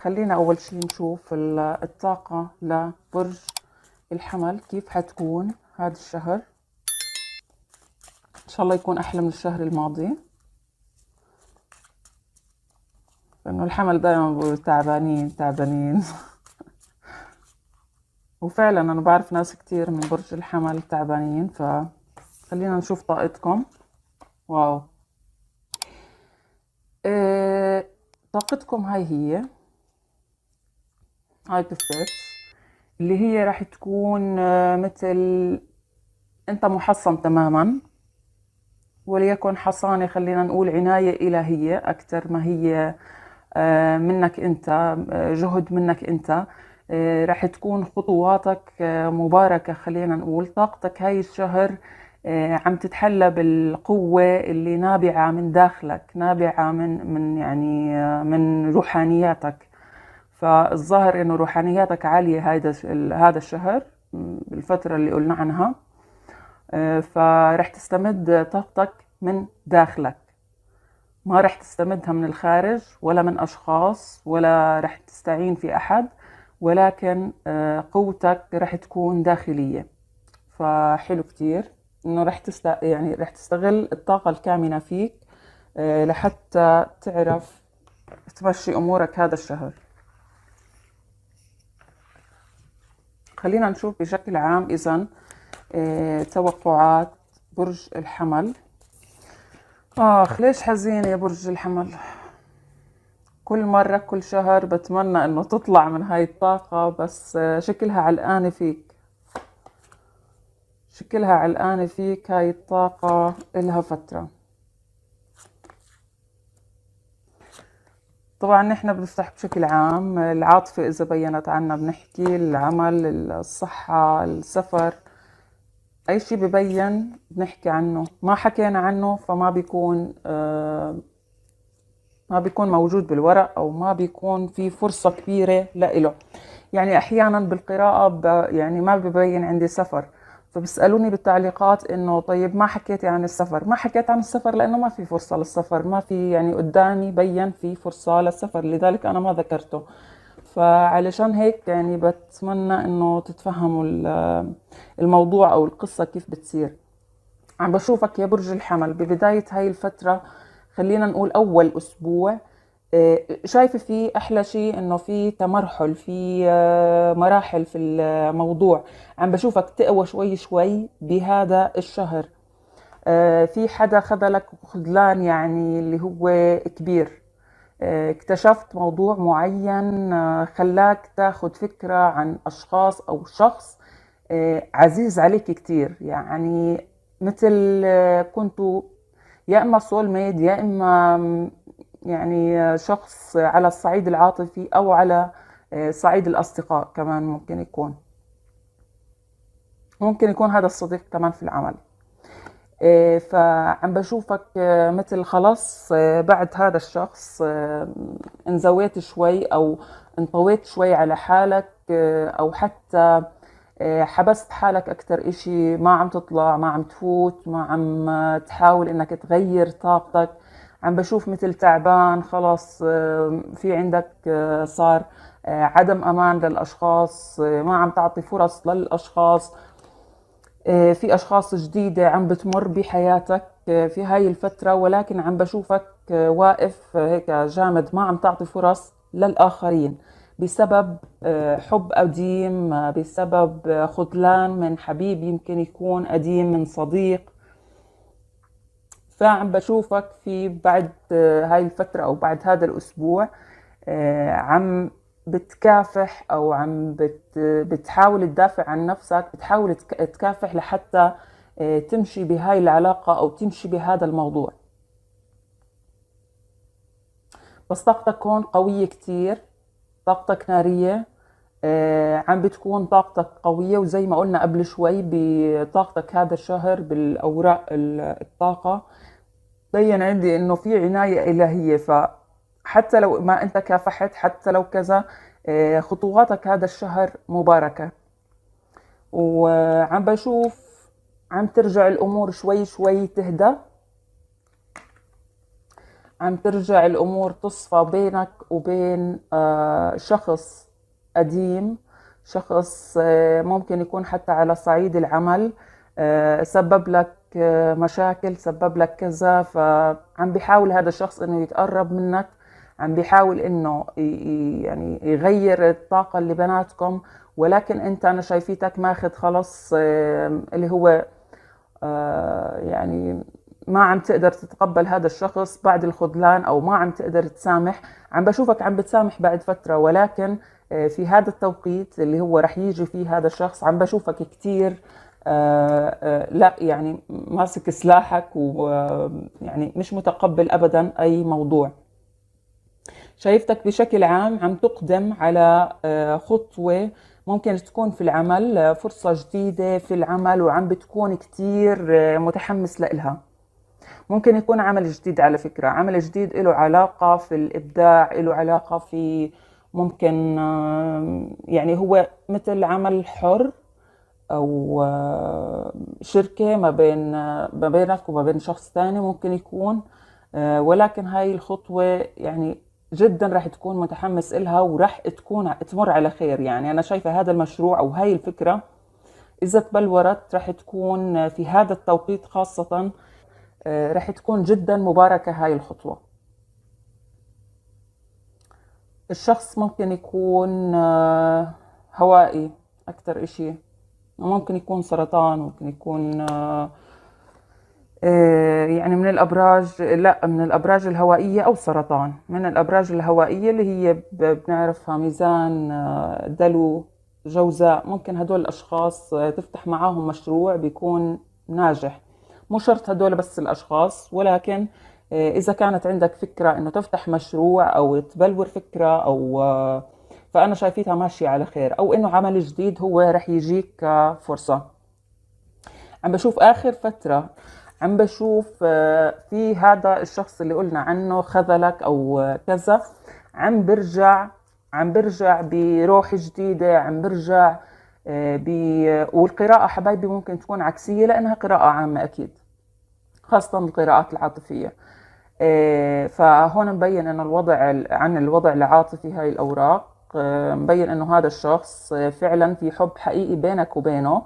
خلينا أول شي نشوف الطاقة لبرج الحمل كيف حتكون هذا الشهر إن شاء الله يكون أحلى من الشهر الماضي لأنه الحمل دائما بيقولوا تعبانين تعبانين وفعلا أنا بعرف ناس كتير من برج الحمل تعبانين فخلينا نشوف طاقتكم واو إيه طاقتكم هاي هي هاي ستيبس اللي هي راح تكون آه، مثل انت محصن تماما وليكن حصانة خلينا نقول عناية إلهية أكثر ما هي آه، منك أنت آه، جهد منك أنت رح تكون خطواتك مباركة خلينا نقول طاقتك هاي الشهر عم تتحلى بالقوة اللي نابعة من داخلك نابعة من من يعني من روحانياتك فالظاهر انه روحانياتك عاليه هذا هذا الشهر الفتره اللي قلنا عنها آه، فرح تستمد طاقتك من داخلك ما رح تستمدها من الخارج ولا من اشخاص ولا رح تستعين في احد ولكن آه، قوتك رح تكون داخليه فحلو كتير انه رح تست يعني رح تستغل الطاقه الكامنه فيك آه، لحتى تعرف تمشي امورك هذا الشهر خلينا نشوف بشكل عام إذا آه، توقعات برج الحمل آخ ليش حزين يا برج الحمل كل مرة كل شهر بتمنى إنه تطلع من هاي الطاقة بس آه، شكلها علقانة فيك شكلها علقانة فيك هاي الطاقة إلها فترة طبعا نحن بنفتح بشكل عام العاطفة إذا بينت عنا بنحكي العمل الصحة السفر أي شي ببين بنحكي عنه ما حكينا عنه فما بيكون آه، ما بيكون موجود بالورق أو ما بيكون في فرصة كبيرة لإله يعني أحيانا بالقراءة يعني ما ببين عندي سفر فبسالوني بالتعليقات انه طيب ما حكيتي عن السفر ما حكيت عن السفر لانه ما في فرصه للسفر ما في يعني قدامي بين في فرصه للسفر لذلك انا ما ذكرته فعلشان هيك يعني بتمنى انه تتفهموا الموضوع او القصه كيف بتصير عم بشوفك يا برج الحمل ببدايه هاي الفتره خلينا نقول اول اسبوع آه، شايفة في أحلى شيء إنه في تمرحل في آه، مراحل في الموضوع عم بشوفك تقوى شوي شوي بهذا الشهر آه، في حدا خذلك خذلان يعني اللي هو كبير اكتشفت موضوع معين خلاك تاخد فكرة عن أشخاص أو شخص عزيز عليك كتير يعني مثل كنتوا يا اما سول ميد يا اما يعني شخص على الصعيد العاطفي أو على آه، صعيد الأصدقاء كمان ممكن يكون ممكن يكون هذا الصديق كمان في العمل آه، فعم بشوفك آه، مثل خلص بعد هذا الشخص انزويت شوي او انطويت شوي على حالك او حتى حبست حالك اكثر اشي ما عم تطلع ما عم تفوت ما عم تحاول انك تغير طاقتك عم بشوف مثل تعبان خلاص آه، في عندك آه، صار آه، عدم امان للاشخاص ما عم تعطي فرص للاشخاص في اشخاص جديده عم بتمر بحياتك في هاي الفتره ولكن عم بشوفك واقف هيك جامد ما عم تعطي فرص للاخرين بسبب حب قديم بسبب خذلان من حبيب يمكن يكون قديم من صديق فعم بشوفك في بعد آه، هاي الفترة أو بعد هذا الأسبوع آه، عم بتكافح أو عم بت بتحاول تدافع عن نفسك بتحاول تكافح لحتى آه، تمشي بهاي العلاقة أو تمشي بهذا الموضوع بس طاقتك هون قوية كتير طاقتك نارية آه، عم بتكون طاقتك قوية وزي ما قلنا قبل شوي بطاقتك هذا الشهر بالأوراق الطاقة بين عندي إنه في عناية إلهية فحتى لو ما أنت كافحت حتى لو كذا آه، خطواتك هذا الشهر مباركة وعم بشوف عم ترجع الأمور شوي شوي تهدى عم ترجع الأمور تصفى بينك وبين آه، شخص قديم شخص آه، ممكن يكون حتى على صعيد العمل آه، سبب لك آه، مشاكل سبب لك كذا فعم بيحاول هذا الشخص انه يتقرب منك عم بيحاول انه يعني يغير الطاقة اللي بيناتكم ولكن انت انا شايفيتك ماخذ خلص اللي هو يعني ما عم تقدر تتقبل هذا الشخص بعد الخذلان او ما عم تقدر تسامح عم بشوفك عم بتسامح بعد فتره ولكن آه، في هذا التوقيت اللي هو رح يجي فيه هذا الشخص عم بشوفك كتير آه، آه، لا يعني ماسك سلاحك ويعني مش متقبل ابدا اي موضوع شايفتك بشكل عام عم تقدم على خطوه ممكن تكون في العمل فرصة جديدة في العمل وعم بتكون كتير متحمس لإلها ممكن يكون عمل جديد على فكرة عمل جديد له علاقة في الإبداع له علاقة في ممكن يعني هو مثل عمل حر او شركه ما بين ما بينك وما بين شخص ثاني ممكن يكون آه، ولكن هاي الخطوه يعني جدا راح تكون متحمس إلها وراح تكون تمر على خير يعني أنا شايفة هذا المشروع أو هاي الفكرة إذا تبلورت راح تكون في هذا التوقيت خاصة آه، راح تكون جدا مباركة هاي الخطوة الشخص ممكن يكون آه، هوائي أكتر إشي ممكن يكون سرطان ممكن يكون آه، آه، يعني من الأبراج لا من الأبراج الهوائية أو سرطان من الأبراج الهوائية اللي هي بنعرفها ميزان دلو جوزاء ممكن هدول الأشخاص تفتح معاهم مشروع بيكون ناجح مو شرط هدول بس الأشخاص ولكن آه، اذا كانت عندك فكره انه تفتح مشروع او تبلور فكره او آه، فانا شايفيتها ماشيه على خير او انه عمل جديد هو رح يجيك كفرصه آه، عم بشوف اخر فتره عم بشوف في هذا الشخص اللي قلنا عنه خذلك او كذا عم برجع عم برجع بروح جديده عم برجع ب... والقراءة حبايبي ممكن تكون عكسية لأنها قراءة عامة أكيد خاصة القراءات العاطفية إيه، فهون مبين انه الوضع عن الوضع العاطفي هاي الاوراق إيه، مبين انه هذا الشخص إيه، فعلا في حب حقيقي بينك وبينه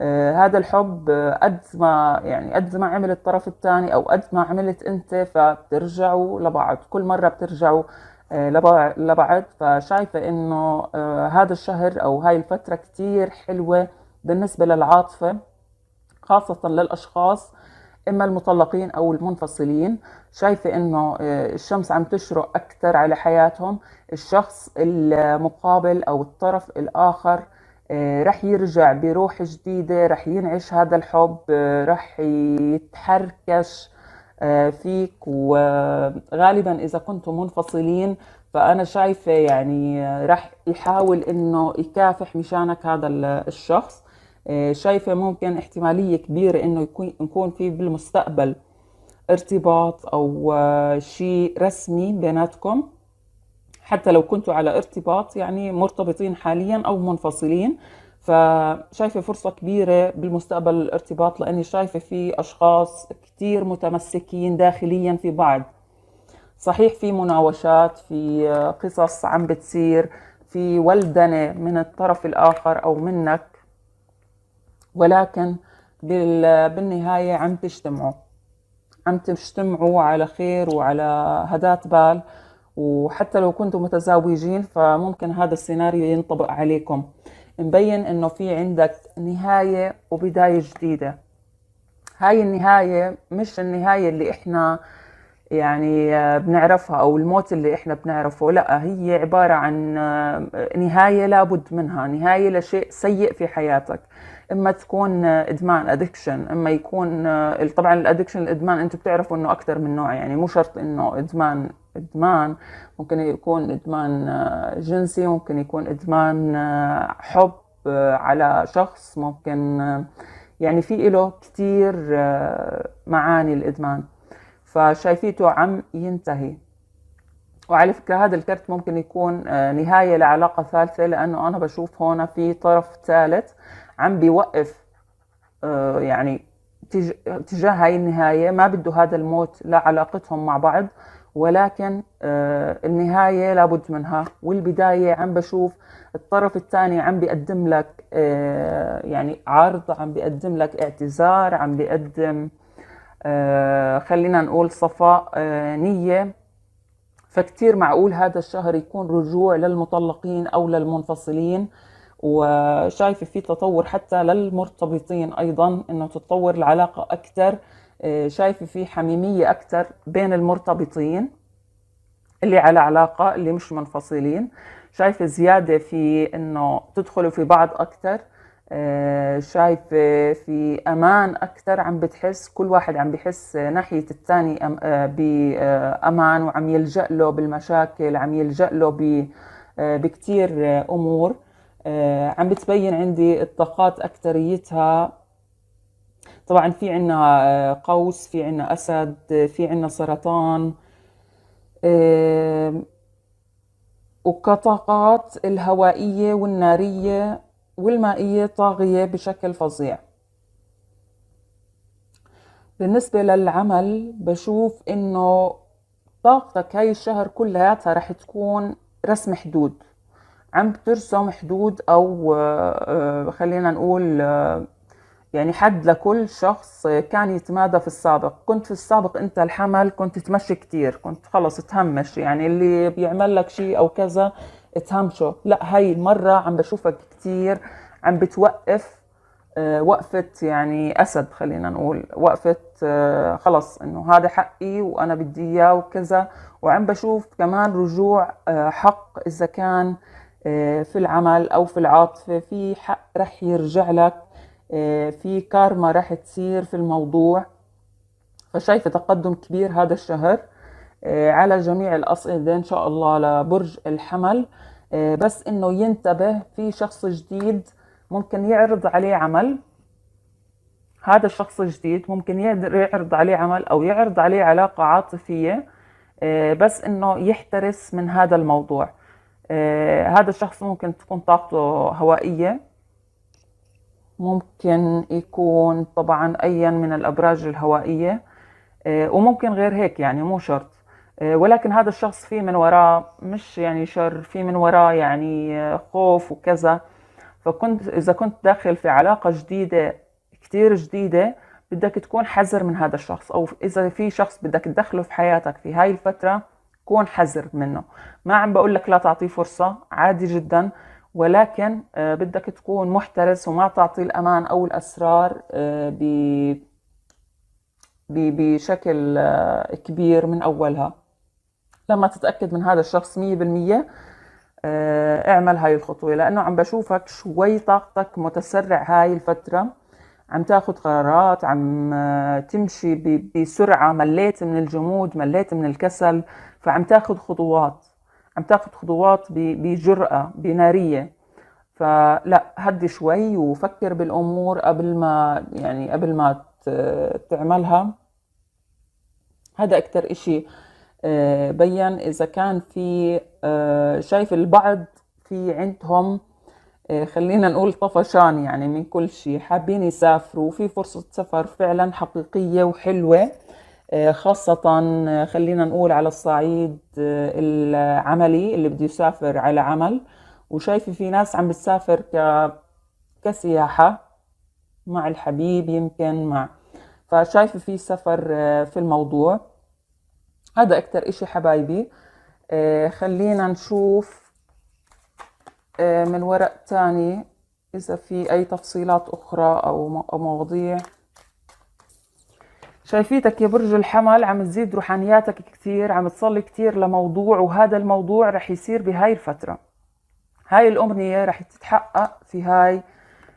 هذا الحب قد ما يعني قد ما عمل الطرف الثاني او قد ما عملت انت فبترجعوا لبعض كل مره بترجعوا لبعض فشايفه انه هذا الشهر او هاي الفتره كتير حلوه بالنسبه للعاطفه خاصه للاشخاص اما المطلقين او المنفصلين شايفه انه آه، الشمس عم تشرق اكثر على حياتهم الشخص المقابل او الطرف الاخر آه، رح يرجع بروح جديدة رح ينعش هذا الحب آه، رح يتحركش فيك وغالبا إذا كنتوا منفصلين فأنا شايفة يعني رح يحاول إنه يكافح مشانك هذا الشخص آه، شايفه ممكن احتماليه كبيره انه يكون في بالمستقبل ارتباط او آه، شيء رسمي بيناتكم حتى لو كنتوا على ارتباط يعني مرتبطين حاليا او منفصلين فشايفه فرصه كبيره بالمستقبل الارتباط لاني شايفه في اشخاص كثير متمسكين داخليا في بعض صحيح في مناوشات في آه، قصص عم بتصير في ولدنه من الطرف الاخر او منك ولكن بالنهاية عم تجتمعوا عم تجتمعوا على خير وعلى هدات بال وحتى لو كنتم متزوجين فممكن هذا السيناريو ينطبق عليكم مبين انه في عندك نهاية وبداية جديدة هاي النهاية مش النهاية اللي احنا يعني آه، بنعرفها او الموت اللي احنا بنعرفه لا هي عباره عن آه، نهايه لابد منها نهايه لشيء سيء في حياتك اما تكون آه، ادمان ادكشن اما يكون طبعا الادكشن الادمان انتم بتعرفوا انه اكثر من نوع يعني مو شرط انه ادمان ادمان ممكن يكون ادمان جنسي ممكن يكون ادمان حب على شخص ممكن يعني في له كثير معاني الادمان فشايفيته عم ينتهي وعلى فكرة هذا الكرت ممكن يكون آه، نهاية لعلاقة ثالثة لأنه أنا بشوف هون في طرف ثالث عم بيوقف آه، يعني تجاه هاي النهاية ما بده هذا الموت لعلاقتهم مع بعض ولكن آه، النهاية لابد منها والبداية عم بشوف الطرف الثاني عم بيقدم لك يعني عرض عم بيقدم لك اعتذار عم بيقدم آه، خلينا نقول صفاء آه، نية فكتير معقول هذا الشهر يكون رجوع للمطلقين أو للمنفصلين وشايفة في تطور حتى للمرتبطين أيضا أنه تتطور العلاقة أكثر آه، شايفة في حميمية أكثر بين المرتبطين اللي على علاقة اللي مش منفصلين شايفة زيادة في أنه تدخلوا في بعض أكثر آه، شايفة آه، في امان اكثر عم بتحس كل واحد عم بحس ناحيه الثاني آه، بامان وعم يلجا له بالمشاكل عم يلجا له بكثير امور عم بتبين عندي الطاقات اكثريتها طبعا في عنا قوس في عنا اسد في عنا سرطان وكطاقات الهوائيه والناريه والمائية طاغية بشكل فظيع بالنسبة للعمل بشوف إنه طاقتك هاي الشهر كلياتها رح تكون رسم حدود عم ترسم حدود أو آه، خلينا نقول آه، يعني حد لكل شخص آه، كان يتمادى في السابق كنت في السابق انت الحمل كنت تمشي كتير كنت خلص تهمش يعني اللي بيعمل لك شيء او كذا تهمشه لا هاي المرة عم بشوفك كتير عم بتوقف آه، وقفة يعني أسد خلينا نقول وقفة آه، خلص إنه هذا حقي وأنا بدي إياه وكذا وعم بشوف كمان رجوع آه، حق إذا كان في العمل أو في العاطفة في حق رح يرجع لك في كارما رح تصير في الموضوع فشايفة تقدم كبير هذا الشهر آه، على جميع الأصعدة إن شاء الله لبرج الحمل آه، بس إنه ينتبه في شخص جديد ممكن يعرض عليه عمل هذا الشخص الجديد ممكن يعرض عليه عمل أو يعرض عليه علاقة عاطفية آه، بس إنه يحترس من هذا الموضوع هذا الشخص ممكن تكون طاقته هوائية ممكن يكون طبعا أيا من الأبراج الهوائية وممكن غير هيك يعني مو شرط آه، ولكن هذا الشخص في من وراه مش يعني شر في من وراه يعني آه، خوف وكذا فكنت إذا كنت داخل في علاقة جديدة كثير جديدة بدك تكون حذر من هذا الشخص أو إذا في شخص بدك تدخله في حياتك في هاي الفترة كون حذر منه ما عم بقول لك لا تعطيه فرصة عادي جدا ولكن آه، بدك تكون محترس وما تعطي الأمان أو الأسرار ب بشكل كبير من أولها لما تتاكد من هذا الشخص 100% آه، اعمل هاي الخطوه لانه عم بشوفك شوي طاقتك متسرع هاي الفتره عم تاخذ قرارات عم آه، تمشي بسرعه مليت من الجمود مليت من الكسل فعم تاخذ خطوات عم تاخذ خطوات بجرأة بنارية فلا هدي شوي وفكر بالأمور قبل ما يعني قبل ما تعملها هذا اكثر إشي آه، بين اذا كان في آه، شايف البعض في عندهم آه، خلينا نقول طفشان يعني من كل شيء حابين يسافروا في فرصة سفر فعلا حقيقية وحلوة خاصة خلينا نقول على الصعيد العملي اللي بده يسافر على عمل وشايفة في ناس عم بتسافر ك... كسياحة مع الحبيب يمكن مع فشايفة في سفر في الموضوع هذا اكتر اشي حبايبي آه خلينا نشوف آه من ورق تاني اذا في اي تفصيلات اخرى او مواضيع شايفيتك يا برج الحمل عم تزيد روحانياتك كتير عم تصلي كتير لموضوع وهذا الموضوع رح يصير بهاي الفترة هاي الأمنية رح تتحقق في هاي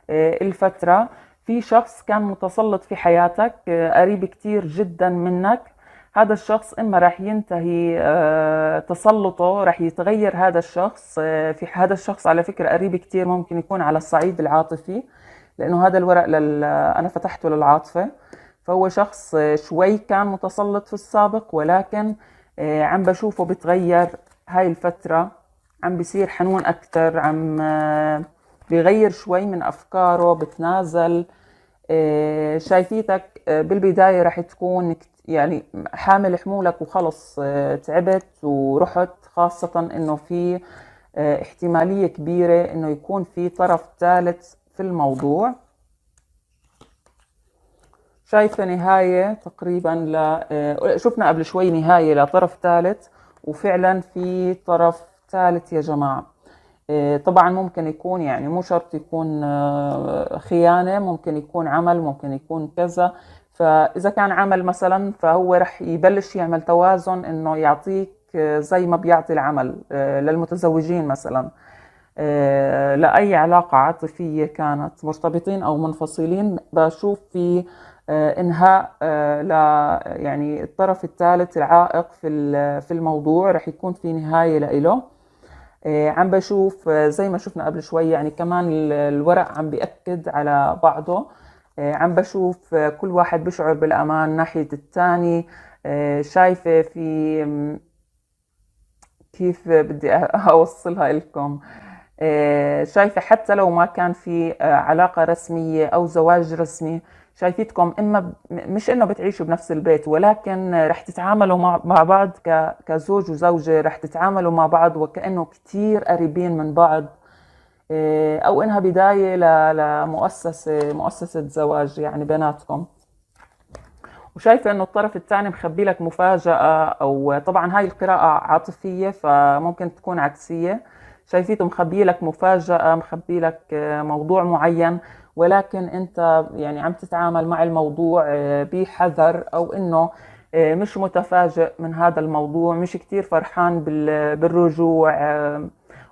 آه، الفترة في شخص كان متسلط في حياتك آه، قريب كتير جدا منك هذا الشخص اما راح ينتهي آه، تسلطه راح يتغير هذا الشخص آه، في هذا الشخص على فكره قريب كتير ممكن يكون على الصعيد العاطفي لانه هذا الورق لل... انا فتحته للعاطفه فهو شخص آه، شوي كان متسلط في السابق ولكن عم بشوفه بتغير هاي الفتره عم بصير حنون اكثر عم بغير شوي من افكاره بتنازل شايفيتك بالبدايه رح تكون كتير يعني حامل حمولك وخلص آه، تعبت ورحت خاصة انه في آه، احتمالية كبيرة انه يكون في طرف ثالث في الموضوع شايفة نهاية تقريبا ل... آه، شفنا قبل شوي نهاية لطرف ثالث وفعلا في طرف ثالث يا جماعة طبعا ممكن يكون يعني مو شرط يكون خيانة ممكن يكون عمل ممكن يكون كذا فاذا كان عمل مثلا فهو رح يبلش يعمل توازن انه يعطيك آه، زي ما بيعطي العمل آه، للمتزوجين مثلا آه، لاي علاقه عاطفيه كانت مرتبطين او منفصلين بشوف في انهاء ل يعني الطرف الثالث العائق في في الموضوع رح يكون في نهايه لإله عم بشوف زي ما شفنا قبل شوي يعني كمان الورق عم بيأكد على بعضه آه، عم بشوف آه، كل واحد بشعر بالأمان ناحية الثاني آه، شايفة في كيف بدي أوصلها لكم شايفة حتى لو ما كان في علاقة رسمية أو زواج رسمي شايفتكم إما مش إنه بتعيشوا بنفس البيت ولكن رح تتعاملوا مع بعض كزوج وزوجة رح تتعاملوا مع بعض وكأنه كتير قريبين من بعض إيه، او انها بدايه لمؤسسه مؤسسه زواج يعني بيناتكم وشايفه انه الطرف الثاني مخبي لك مفاجاه او طبعا هاي القراءه عاطفيه فممكن تكون عكسيه شايفيته مخبي لك مفاجاه مخبي لك آه، موضوع معين ولكن انت يعني عم تتعامل مع الموضوع آه، بحذر او انه آه، مش متفاجئ من هذا الموضوع مش كتير فرحان بالرجوع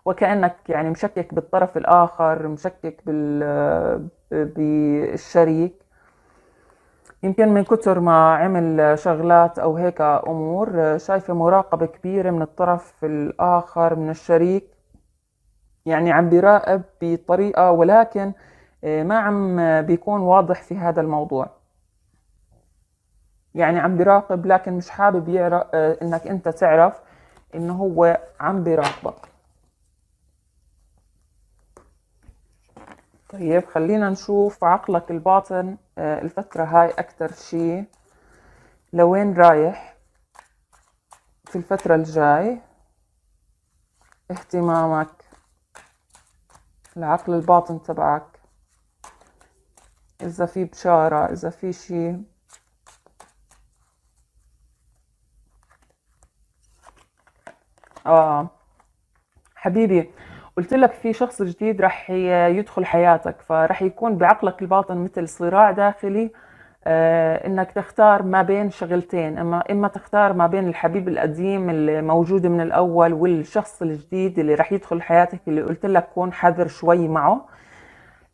وكأنك يعني مشكك بالطرف الآخر مشكك بال... بالشريك يمكن من كثر ما عمل شغلات أو هيك أمور شايفة مراقبة كبيرة من الطرف الآخر من الشريك يعني عم بيراقب بطريقة ولكن آه، ما عم بيكون واضح في هذا الموضوع يعني عم بيراقب لكن مش حابب يعرف آه، انك انت تعرف انه هو عم بيراقبك طيب خلينا نشوف عقلك الباطن آه، الفترة هاي أكتر شي لوين رايح في الفترة الجاي اهتمامك العقل الباطن تبعك إذا في بشارة إذا في شي آه حبيبي قلت لك في شخص جديد رح يدخل حياتك فرح يكون بعقلك الباطن مثل صراع داخلي آه، انك تختار ما بين شغلتين اما اما تختار ما بين الحبيب القديم الموجود من الاول والشخص الجديد اللي رح يدخل حياتك اللي قلت لك كون حذر شوي معه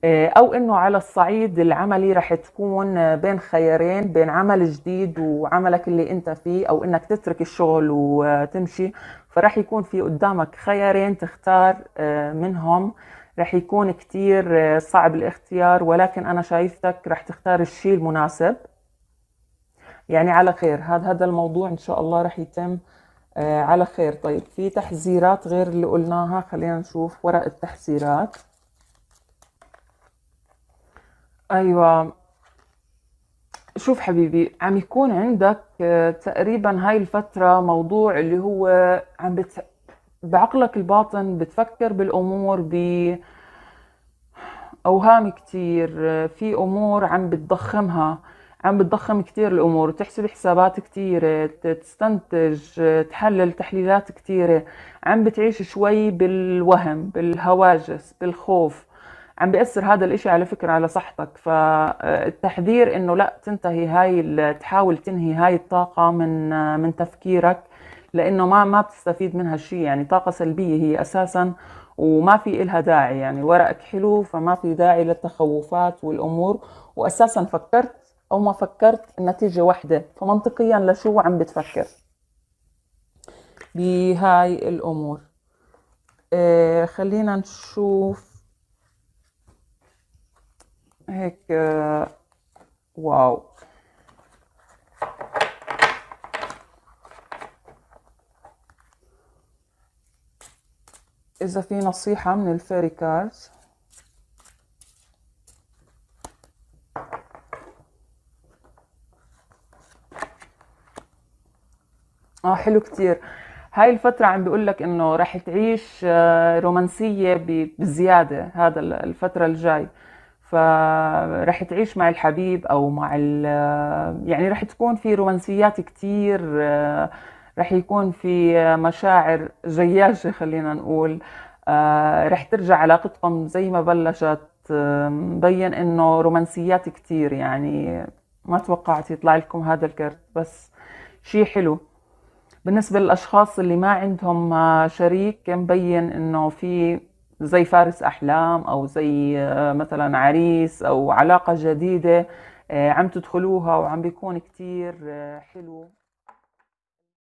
آه، او انه على الصعيد العملي رح تكون آه، بين خيارين بين عمل جديد وعملك اللي انت فيه او انك تترك الشغل وتمشي فراح يكون في قدامك خيارين تختار آه، منهم راح يكون كتير آه، صعب الاختيار ولكن أنا شايفتك راح تختار الشيء المناسب يعني على خير هذا هذا الموضوع إن شاء الله راح يتم آه، على خير طيب في تحذيرات غير اللي قلناها خلينا نشوف ورق التحذيرات أيوة شوف حبيبي عم يكون عندك آه، تقريبا هاي الفترة موضوع اللي هو عم بت... بعقلك الباطن بتفكر بالأمور ب أوهام كتير آه، في أمور عم بتضخمها عم بتضخم كتير الأمور تحسب حسابات كتيرة تستنتج آه، تحلل تحليلات كتيرة عم بتعيش شوي بالوهم بالهواجس بالخوف عم بيأثر هذا الإشي على فكرة على صحتك فالتحذير إنه لا تنتهي هاي تحاول تنهي هاي الطاقة من من تفكيرك لانه ما ما بتستفيد منها شيء يعني طاقه سلبيه هي اساسا وما في إلها داعي يعني ورقك حلو فما في داعي للتخوفات والامور واساسا فكرت او ما فكرت النتيجه واحده فمنطقيا لشو عم بتفكر بهاي الامور آه خلينا نشوف هيك آه، واو إذا في نصيحة من الفيري كارز اه حلو كتير هاي الفترة عم بيقول لك انه رح تعيش آه، رومانسية بزيادة هذا الفترة الجاي فرح تعيش مع الحبيب او مع يعني رح تكون في رومانسيات كتير رح يكون في مشاعر جياشة خلينا نقول رح ترجع علاقتكم زي ما بلشت مبين انه رومانسيات كتير يعني ما توقعت يطلع لكم هذا الكرت بس شيء حلو بالنسبة للأشخاص اللي ما عندهم شريك مبين إنه في زي فارس أحلام أو زي آه، مثلا عريس أو علاقة جديدة آه، عم تدخلوها وعم بيكون كتير آه، حلو